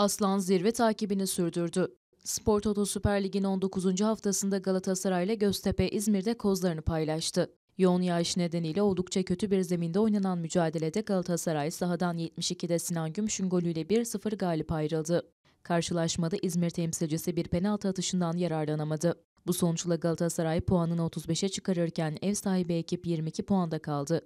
Aslan zirve takibini sürdürdü. Spor Toto Süper Lig'in 19. haftasında Galatasaray ile Göztepe İzmir'de kozlarını paylaştı. Yoğun yağış nedeniyle oldukça kötü bir zeminde oynanan mücadelede Galatasaray sahadan 72'de Sinan Gümüş'ün golüyle 1-0 galip ayrıldı. Karşılaşmada İzmir temsilcisi bir penaltı atışından yararlanamadı. Bu sonuçla Galatasaray puanını 35'e çıkarırken ev sahibi ekip 22 puanda kaldı.